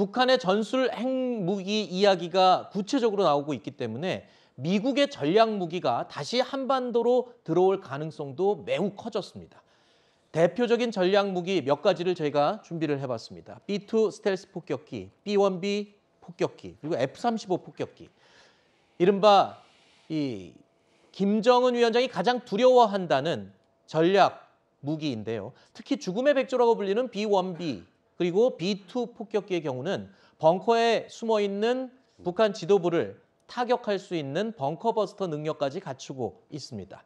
북한의 전술 핵무기 이야기가 구체적으로 나오고 있기 때문에 미국의 전략 무기가 다시 한반도로 들어올 가능성도 매우 커졌습니다. 대표적인 전략 무기 몇 가지를 저희가 준비를 해봤습니다. B2 스텔스 폭격기, B1B 폭격기, 그리고 F-35 폭격기. 이른바 이 김정은 위원장이 가장 두려워한다는 전략 무기인데요. 특히 죽음의 백조라고 불리는 B1B 그리고 B2 폭격기의 경우는 벙커에 숨어 있는 북한 지도부를 타격할 수 있는 벙커버스터 능력까지 갖추고 있습니다.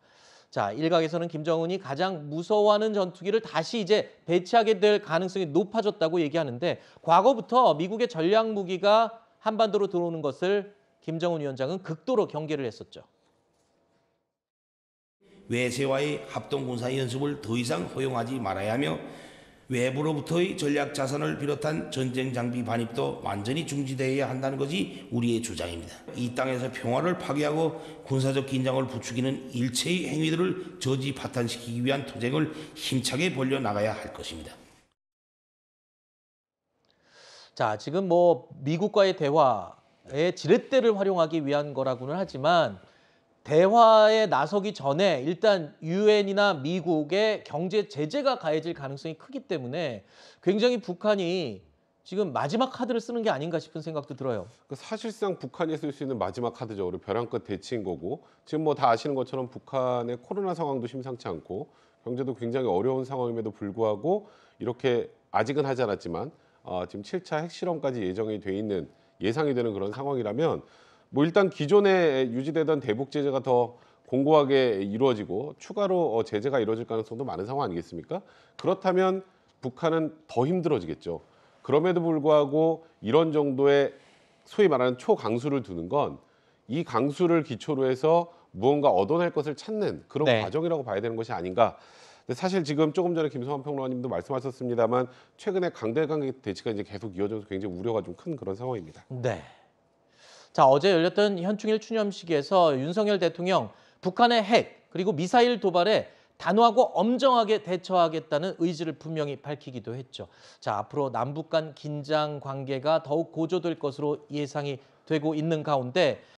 자, 일각에서는 김정은이 가장 무서워하는 전투기를 다시 이제 배치하게 될 가능성이 높아졌다고 얘기하는데 과거부터 미국의 전략 무기가 한반도로 들어오는 것을 김정은 위원장은 극도로 경계를 했었죠. 외세와의 합동 군사 연습을 더 이상 허용하지 말아야 하며 외부로부터의 전략 자산을 비롯한 전쟁 장비 반입도 완전히 중지되어야 한다는 것이 우리의 주장입니다. 이 땅에서 평화를 파괴하고 군사적 긴장을 부추기는 일체의 행위들을 저지 파탄시키기 위한 투쟁을 힘차게 벌려 나가야 할 것입니다. 자, 지금 뭐 미국과의 대화에 지렛대를 활용하기 위한 거라고는 하지만 대화에 나서기 전에 일단 유엔이나 미국의 경제 제재가 가해질 가능성이 크기 때문에 굉장히 북한이 지금 마지막 카드를 쓰는 게 아닌가 싶은 생각도 들어요. 그 사실상 북한이 쓸 수 있는 마지막 카드죠. 우리 벼랑 끝 대치인 거고 지금 뭐 다 아시는 것처럼 북한의 코로나 상황도 심상치 않고 경제도 굉장히 어려운 상황임에도 불구하고 이렇게 아직은 하지 않았지만 어, 지금 7차 핵실험까지 예정이 돼 있는 예상이 되는 그런 상황이라면 뭐 일단 기존에 유지되던 대북 제재가 더 공고하게 이루어지고 추가로 어, 제재가 이루어질 가능성도 많은 상황 아니겠습니까? 그렇다면 북한은 더 힘들어지겠죠. 그럼에도 불구하고 이런 정도의 소위 말하는 초강수를 두는 건 이 강수를 기초로 해서 무언가 얻어낼 것을 찾는 그런 네. 과정이라고 봐야 되는 것이 아닌가. 근데 사실 지금 조금 전에 김성환 평론가님도 말씀하셨습니다만 최근에 강대강 대치가 이제 계속 이어져서 굉장히 우려가 좀 큰 그런 상황입니다. 네. 자, 어제 열렸던 현충일 추념식에서 윤석열 대통령 북한의 핵 그리고 미사일 도발에 단호하고 엄정하게 대처하겠다는 의지를 분명히 밝히기도 했죠. 자, 앞으로 남북 간 긴장 관계가 더욱 고조될 것으로 예상이 되고 있는 가운데